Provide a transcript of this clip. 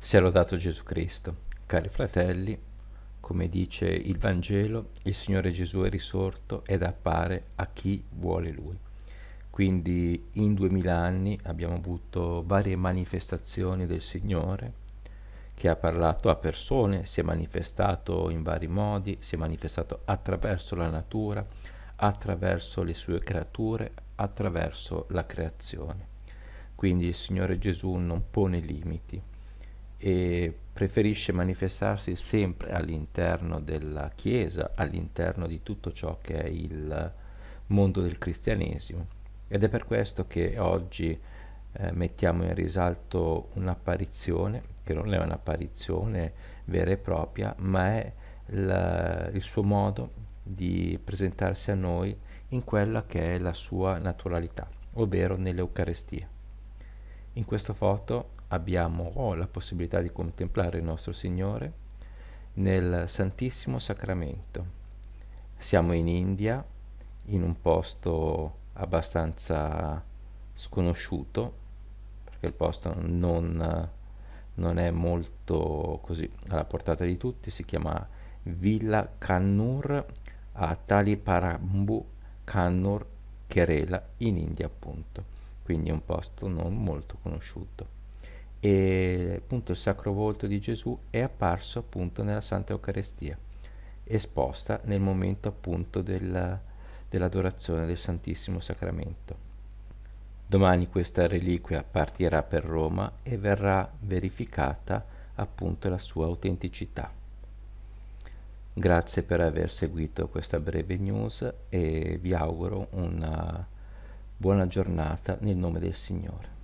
Sia lodato Gesù Cristo. Cari fratelli, come dice il Vangelo, il Signore Gesù è risorto ed appare a chi vuole Lui. Quindi in duemila anni abbiamo avuto varie manifestazioni del Signore che ha parlato a persone, si è manifestato in vari modi, si è manifestato attraverso la natura, attraverso le sue creature, attraverso la creazione. Quindi il Signore Gesù non pone limiti e preferisce manifestarsi sempre all'interno della Chiesa, all'interno di tutto ciò che è il mondo del cristianesimo. Ed è per questo che oggi eh, mettiamo in risalto un'apparizione, che non è un'apparizione vera e propria, ma è la, il suo modo di presentarsi a noi in quella che è la sua naturalità, ovvero nell'Eucarestia. In questa foto abbiamo oh, la possibilità di contemplare il nostro Signore nel Santissimo Sacramento. Siamo in India, in un posto abbastanza sconosciuto, perché il posto non, non è molto così alla portata di tutti, si chiama Villa Kannur a Taliparambu, Kannur, Kerala, in India appunto, quindi è un posto non molto conosciuto e appunto il sacro volto di Gesù è apparso appunto nella Santa Eucaristia, esposta nel momento appunto della, dell'adorazione del Santissimo Sacramento. Domani questa reliquia partirà per Roma e verrà verificata appunto la sua autenticità. Grazie per aver seguito questa breve news e vi auguro una buona giornata nel nome del Signore.